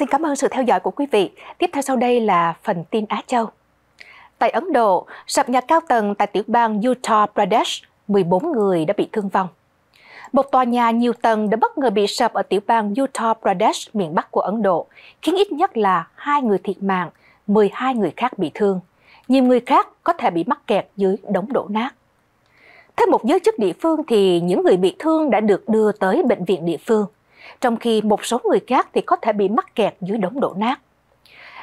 Xin cảm ơn sự theo dõi của quý vị. Tiếp theo sau đây là phần tin Á Châu. Tại Ấn Độ, sập nhà cao tầng tại tiểu bang Uttar Pradesh, 14 người đã bị thương vong. Một tòa nhà nhiều tầng đã bất ngờ bị sập ở tiểu bang Uttar Pradesh, miền Bắc của Ấn Độ, khiến ít nhất là hai người thiệt mạng, 12 người khác bị thương. Nhiều người khác có thể bị mắc kẹt dưới đống đổ nát. Theo một giới chức địa phương thì những người bị thương đã được đưa tới bệnh viện địa phương trong khi một số người khác thì có thể bị mắc kẹt dưới đống đổ nát.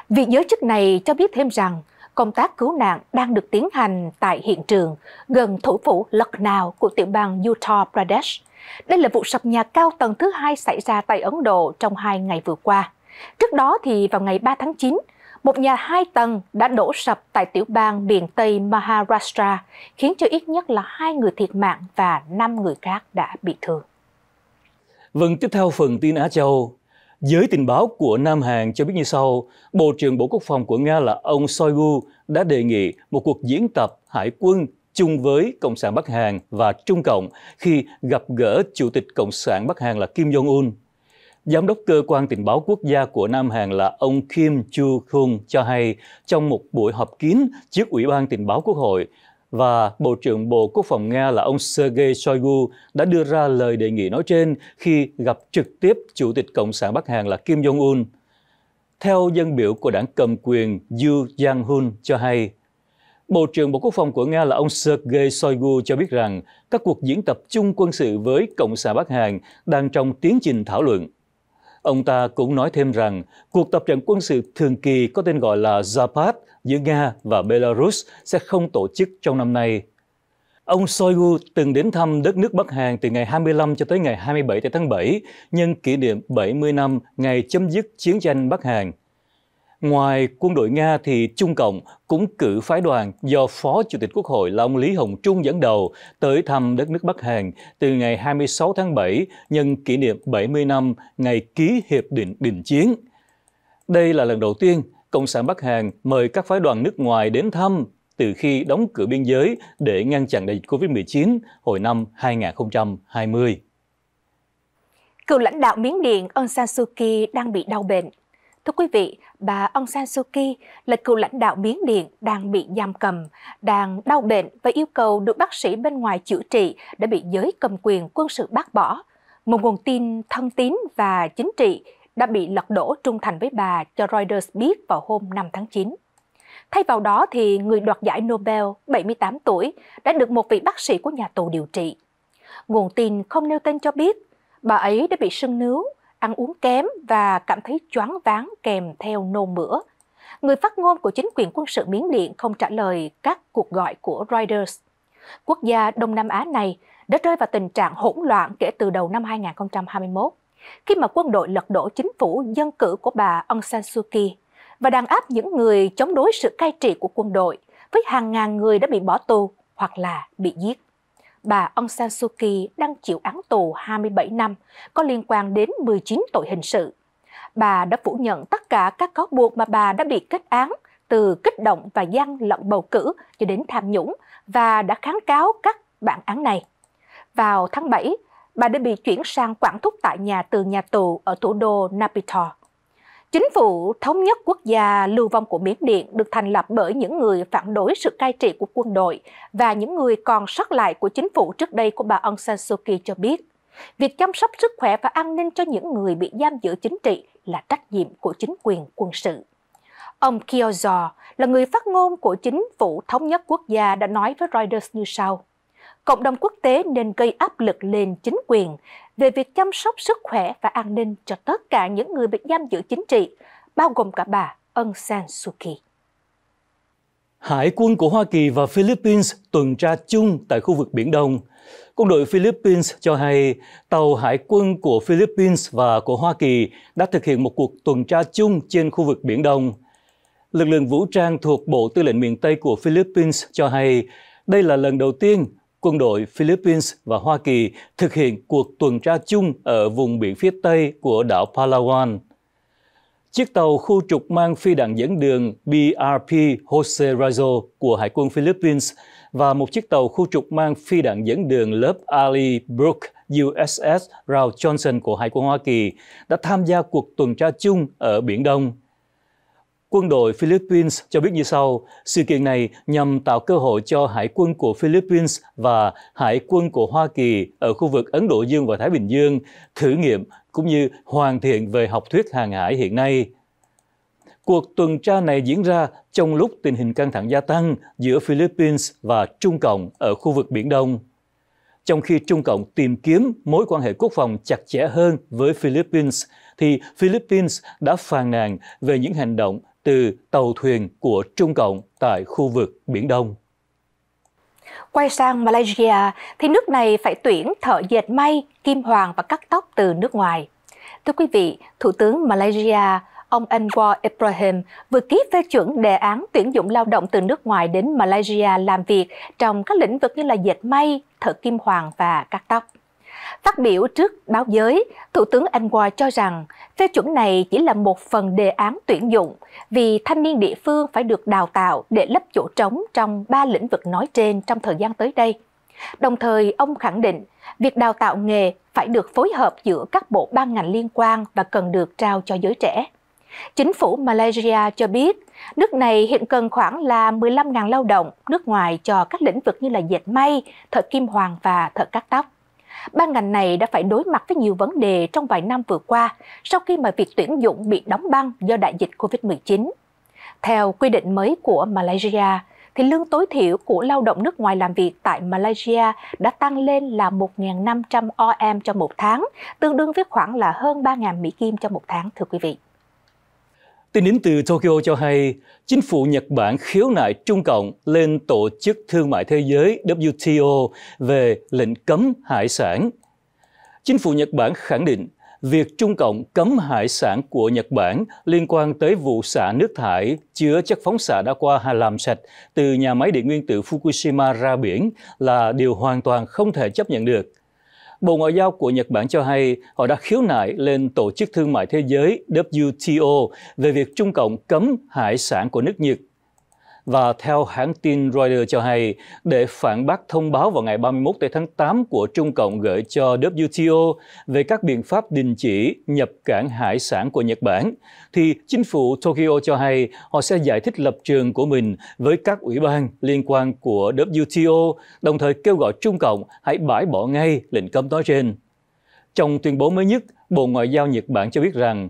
Vị giới chức này cho biết thêm rằng công tác cứu nạn đang được tiến hành tại hiện trường gần thủ phủ Lucknow của tiểu bang Uttar Pradesh. Đây là vụ sập nhà cao tầng thứ hai xảy ra tại Ấn Độ trong hai ngày vừa qua. Trước đó thì vào ngày 3 tháng 9, một nhà hai tầng đã đổ sập tại tiểu bang miền Tây Maharashtra, khiến cho ít nhất là hai người thiệt mạng và năm người khác đã bị thương. Vâng, tiếp theo phần tin Á Châu. Giới tình báo của Nam Hàn cho biết như sau, Bộ trưởng Bộ Quốc phòng của Nga là ông Shoigu đã đề nghị một cuộc diễn tập hải quân chung với Cộng sản Bắc Hàn và Trung Cộng khi gặp gỡ Chủ tịch Cộng sản Bắc Hàn là Kim Jong-un. Giám đốc cơ quan tình báo quốc gia của Nam Hàn là ông Kim Chu Kung cho hay trong một buổi họp kín trước Ủy ban tình báo Quốc hội, và Bộ trưởng Bộ Quốc phòng Nga là ông Sergei Shoigu đã đưa ra lời đề nghị nói trên khi gặp trực tiếp Chủ tịch Cộng sản Bắc Hàn là Kim Jong-un. Theo dân biểu của đảng cầm quyền Yu Jang-hun cho hay, Bộ trưởng Bộ Quốc phòng của Nga là ông Sergei Shoigu cho biết rằng các cuộc diễn tập chung quân sự với Cộng sản Bắc Hàn đang trong tiến trình thảo luận. Ông ta cũng nói thêm rằng cuộc tập trận quân sự thường kỳ có tên gọi là Zapad giữa Nga và Belarus sẽ không tổ chức trong năm nay. Ông Shoigu từng đến thăm đất nước Bắc Hàn từ ngày 25 cho tới ngày 27 tháng 7, nhân kỷ niệm 70 năm ngày chấm dứt chiến tranh Bắc Hàn. Ngoài quân đội Nga thì Trung Cộng cũng cử phái đoàn do Phó Chủ tịch Quốc hội là ông Lý Hồng Trung dẫn đầu tới thăm đất nước Bắc Hàn từ ngày 26 tháng 7 nhân kỷ niệm 70 năm ngày ký Hiệp định Đình Chiến. Đây là lần đầu tiên Cộng sản Bắc Hàn mời các phái đoàn nước ngoài đến thăm từ khi đóng cửa biên giới để ngăn chặn đại dịch COVID-19 hồi năm 2020. Cựu lãnh đạo Miến Điện Aung San Suu Kyi đang bị đau bệnh. Thưa quý vị, bà Aung San Suu Kyi là cựu lãnh đạo Miến Điện đang bị giam cầm, đang đau bệnh và yêu cầu được bác sĩ bên ngoài chữa trị đã bị giới cầm quyền quân sự bác bỏ. Một nguồn tin thân tín và chính trị đã bị lật đổ trung thành với bà cho Reuters biết vào hôm 5 tháng 9. Thay vào đó thì người đoạt giải Nobel 78 tuổi đã được một vị bác sĩ của nhà tù điều trị. Nguồn tin không nêu tên cho biết bà ấy đã bị sưng nướu, ăn uống kém và cảm thấy choáng váng kèm theo nôn mửa. Người phát ngôn của chính quyền quân sự Miến Điện không trả lời các cuộc gọi của Reuters. Quốc gia Đông Nam Á này đã rơi vào tình trạng hỗn loạn kể từ đầu năm 2021 khi mà quân đội lật đổ chính phủ dân cử của bà Aung San Suu Kyi và đàn áp những người chống đối sự cai trị của quân đội với hàng ngàn người đã bị bỏ tù hoặc là bị giết. Bà Aung San Suu Kyi đang chịu án tù 27 năm có liên quan đến 19 tội hình sự. Bà đã phủ nhận tất cả các cáo buộc mà bà đã bị kết án từ kích động và gian lận bầu cử cho đến tham nhũng và đã kháng cáo các bản án này. Vào tháng 7, bà đã bị chuyển sang quản thúc tại nhà từ nhà tù ở thủ đô Naypyidaw. Chính phủ thống nhất quốc gia lưu vong của Miến Điện được thành lập bởi những người phản đối sự cai trị của quân đội và những người còn sót lại của chính phủ trước đây của bà Aung San Suu Kyi cho biết. Việc chăm sóc sức khỏe và an ninh cho những người bị giam giữ chính trị là trách nhiệm của chính quyền quân sự. Ông Kyozo là người phát ngôn của chính phủ thống nhất quốc gia đã nói với Reuters như sau cộng đồng quốc tế nên gây áp lực lên chính quyền về việc chăm sóc sức khỏe và an ninh cho tất cả những người bị giam giữ chính trị, bao gồm cả bà Aung San Suu Kyi. Hải quân của Hoa Kỳ và Philippines tuần tra chung tại khu vực Biển Đông. Quân đội Philippines cho hay tàu hải quân của Philippines và của Hoa Kỳ đã thực hiện một cuộc tuần tra chung trên khu vực Biển Đông. Lực lượng vũ trang thuộc Bộ Tư lệnh miền Tây của Philippines cho hay đây là lần đầu tiên quân đội Philippines và Hoa Kỳ thực hiện cuộc tuần tra chung ở vùng biển phía Tây của đảo Palawan. Chiếc tàu khu trục mang phi đạn dẫn đường BRP Jose Rizal của Hải quân Philippines và một chiếc tàu khu trục mang phi đạn dẫn đường lớp Ali Brooke USS Ralph Johnson của Hải quân Hoa Kỳ đã tham gia cuộc tuần tra chung ở Biển Đông. Quân đội Philippines cho biết như sau, sự kiện này nhằm tạo cơ hội cho Hải quân của Philippines và Hải quân của Hoa Kỳ ở khu vực Ấn Độ Dương và Thái Bình Dương thử nghiệm cũng như hoàn thiện về học thuyết hàng hải hiện nay. Cuộc tuần tra này diễn ra trong lúc tình hình căng thẳng gia tăng giữa Philippines và Trung Cộng ở khu vực Biển Đông. Trong khi Trung Cộng tìm kiếm mối quan hệ quốc phòng chặt chẽ hơn với Philippines, thì Philippines đã phàn nàn về những hành động từ tàu thuyền của Trung Cộng tại khu vực Biển Đông. Quay sang Malaysia, thì nước này phải tuyển thợ dệt may, kim hoàng và cắt tóc từ nước ngoài. Thưa quý vị, Thủ tướng Malaysia ông Anwar Ibrahim vừa ký phê chuẩn đề án tuyển dụng lao động từ nước ngoài đến Malaysia làm việc trong các lĩnh vực như là dệt may, thợ kim hoàng và cắt tóc. Phát biểu trước báo giới, Thủ tướng Anh Hoa cho rằng phê chuẩn này chỉ là một phần đề án tuyển dụng vì thanh niên địa phương phải được đào tạo để lấp chỗ trống trong ba lĩnh vực nói trên trong thời gian tới đây. Đồng thời, ông khẳng định việc đào tạo nghề phải được phối hợp giữa các bộ ban ngành liên quan và cần được trao cho giới trẻ. Chính phủ Malaysia cho biết, nước này hiện cần khoảng là 15.000 lao động nước ngoài cho các lĩnh vực như là dệt may, thợ kim hoàng và thợ cắt tóc ban ngành này đã phải đối mặt với nhiều vấn đề trong vài năm vừa qua sau khi mà việc tuyển dụng bị đóng băng do đại dịch COVID-19. Theo quy định mới của Malaysia, thì lương tối thiểu của lao động nước ngoài làm việc tại Malaysia đã tăng lên là 1.500 OM cho một tháng, tương đương với khoảng là hơn 3.000 Mỹ Kim cho một tháng, thưa quý vị. Tin đến từ Tokyo cho hay, chính phủ Nhật Bản khiếu nại Trung Cộng lên Tổ chức Thương mại Thế giới WTO về lệnh cấm hải sản. Chính phủ Nhật Bản khẳng định việc Trung Cộng cấm hải sản của Nhật Bản liên quan tới vụ xả nước thải chứa chất phóng xạ đã qua Hà làm sạch từ nhà máy điện nguyên tử Fukushima ra biển là điều hoàn toàn không thể chấp nhận được – Bộ Ngoại giao của Nhật Bản cho hay họ đã khiếu nại lên Tổ chức Thương mại Thế giới WTO về việc Trung Cộng cấm hải sản của nước Nhật và theo hãng tin Reuters cho hay, để phản bác thông báo vào ngày 31 tháng 8 của Trung Cộng gửi cho WTO về các biện pháp đình chỉ nhập cảng hải sản của Nhật Bản, thì chính phủ Tokyo cho hay họ sẽ giải thích lập trường của mình với các ủy ban liên quan của WTO, đồng thời kêu gọi Trung Cộng hãy bãi bỏ ngay lệnh cấm nói trên. Trong tuyên bố mới nhất, Bộ Ngoại giao Nhật Bản cho biết rằng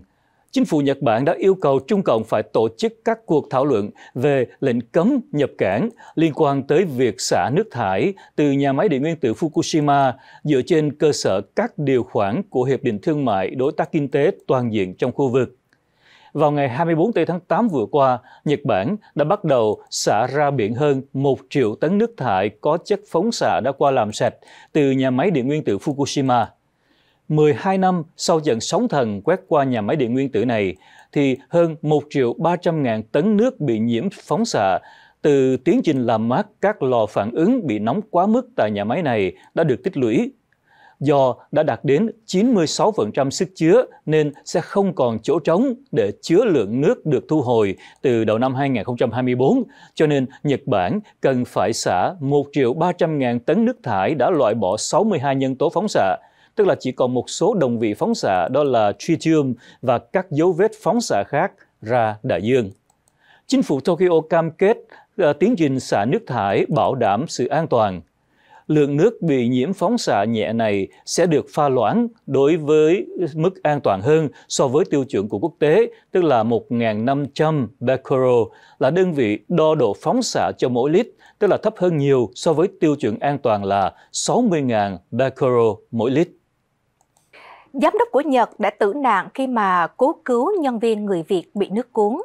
chính phủ Nhật Bản đã yêu cầu Trung Cộng phải tổ chức các cuộc thảo luận về lệnh cấm nhập cảng liên quan tới việc xả nước thải từ nhà máy điện nguyên tử Fukushima dựa trên cơ sở các điều khoản của Hiệp định Thương mại Đối tác Kinh tế Toàn diện trong khu vực. Vào ngày 24 tháng 8 vừa qua, Nhật Bản đã bắt đầu xả ra biển hơn 1 triệu tấn nước thải có chất phóng xạ đã qua làm sạch từ nhà máy điện nguyên tử Fukushima. 12 năm sau trận sóng thần quét qua nhà máy điện nguyên tử này, thì hơn 1 triệu 300 ngàn tấn nước bị nhiễm phóng xạ từ tiến trình làm mát các lò phản ứng bị nóng quá mức tại nhà máy này đã được tích lũy. Do đã đạt đến 96% sức chứa nên sẽ không còn chỗ trống để chứa lượng nước được thu hồi từ đầu năm 2024, cho nên Nhật Bản cần phải xả 1 triệu 300 ngàn tấn nước thải đã loại bỏ 62 nhân tố phóng xạ, tức là chỉ còn một số đồng vị phóng xạ đó là tritium và các dấu vết phóng xạ khác ra đại dương. Chính phủ Tokyo cam kết ờ, tiến trình xả nước thải bảo đảm sự an toàn. Lượng nước bị nhiễm phóng xạ nhẹ này sẽ được pha loãng đối với mức an toàn hơn so với tiêu chuẩn của quốc tế, tức là 1.500 becquerel là đơn vị đo độ phóng xạ cho mỗi lít, tức là thấp hơn nhiều so với tiêu chuẩn an toàn là 60.000 becquerel mỗi lít. Giám đốc của Nhật đã tử nạn khi mà cố cứu nhân viên người Việt bị nước cuốn.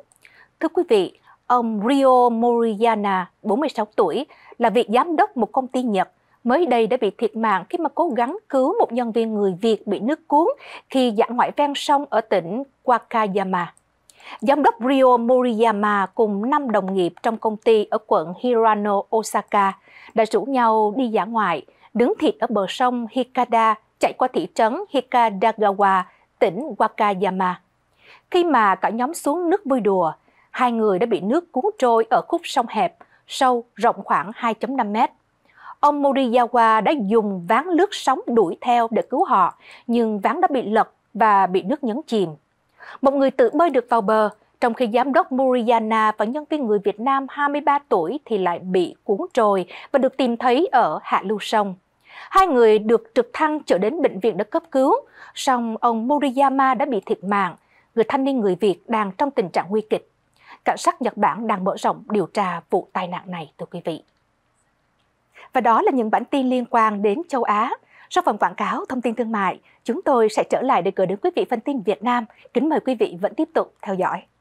Thưa quý vị, ông Rio Moriyana, 46 tuổi, là vị giám đốc một công ty Nhật, mới đây đã bị thiệt mạng khi mà cố gắng cứu một nhân viên người Việt bị nước cuốn khi dã ngoại ven sông ở tỉnh Wakayama. Giám đốc Rio Moriyama cùng 5 đồng nghiệp trong công ty ở quận Hirano, Osaka đã rủ nhau đi dã ngoại, đứng thịt ở bờ sông Hikada chạy qua thị trấn Hikadagawa, tỉnh Wakayama. Khi mà cả nhóm xuống nước vui đùa, hai người đã bị nước cuốn trôi ở khúc sông hẹp, sâu rộng khoảng 2.5 mét. Ông Moriyawa đã dùng ván lướt sóng đuổi theo để cứu họ, nhưng ván đã bị lật và bị nước nhấn chìm. Một người tự bơi được vào bờ, trong khi giám đốc Muriyana và nhân viên người Việt Nam 23 tuổi thì lại bị cuốn trôi và được tìm thấy ở hạ lưu sông. Hai người được trực thăng trở đến bệnh viện để cấp cứu, song ông Moriyama đã bị thiệt mạng, người thanh niên người Việt đang trong tình trạng nguy kịch. Cảnh sát Nhật Bản đang mở rộng điều tra vụ tai nạn này, thưa quý vị. Và đó là những bản tin liên quan đến châu Á. Sau phần quảng cáo, thông tin thương mại, chúng tôi sẽ trở lại để gửi đến quý vị phần tin Việt Nam. Kính mời quý vị vẫn tiếp tục theo dõi.